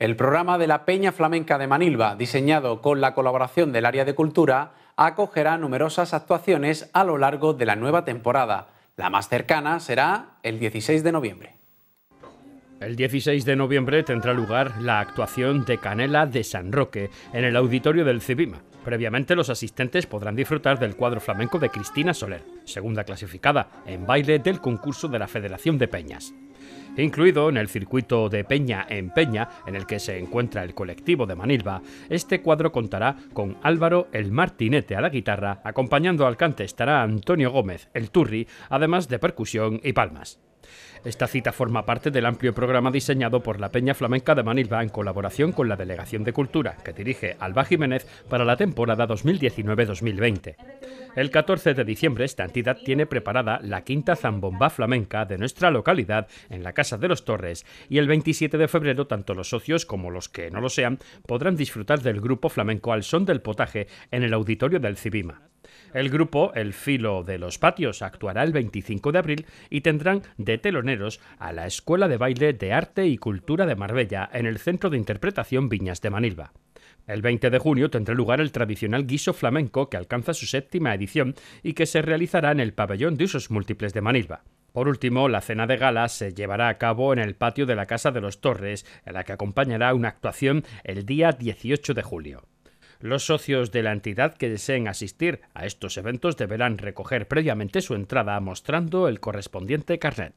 El programa de la Peña Flamenca de Manilva, diseñado con la colaboración del área de cultura, acogerá numerosas actuaciones a lo largo de la nueva temporada. La más cercana será el 16 de noviembre. El 16 de noviembre tendrá lugar la actuación de Canela de San Roque en el auditorio del Cibima. Previamente los asistentes podrán disfrutar del cuadro flamenco de Cristina Soler, segunda clasificada en baile del concurso de la Federación de Peñas. Incluido en el circuito de Peña en Peña, en el que se encuentra el colectivo de Manilva, este cuadro contará con Álvaro el Martinete a la guitarra, acompañando al cante estará Antonio Gómez, el Turri, además de percusión y palmas. Esta cita forma parte del amplio programa diseñado por la Peña Flamenca de Manilva en colaboración con la Delegación de Cultura, que dirige Alba Jiménez para la temporada 2019-2020. El 14 de diciembre, esta entidad tiene preparada la quinta zambomba flamenca de nuestra localidad en la Casa de los Torres, y el 27 de febrero, tanto los socios como los que no lo sean podrán disfrutar del grupo flamenco al son del potaje en el auditorio del Cibima. El grupo El Filo de los Patios actuará el 25 de abril y tendrán de teloneros a la Escuela de Baile de Arte y Cultura de Marbella en el Centro de Interpretación Viñas de Manilva. El 20 de junio tendrá lugar el tradicional guiso flamenco que alcanza su séptima edición y que se realizará en el pabellón de usos múltiples de Manilva. Por último, la cena de gala se llevará a cabo en el patio de la Casa de los Torres, en la que acompañará una actuación el día 18 de julio. Los socios de la entidad que deseen asistir a estos eventos deberán recoger previamente su entrada mostrando el correspondiente carnet.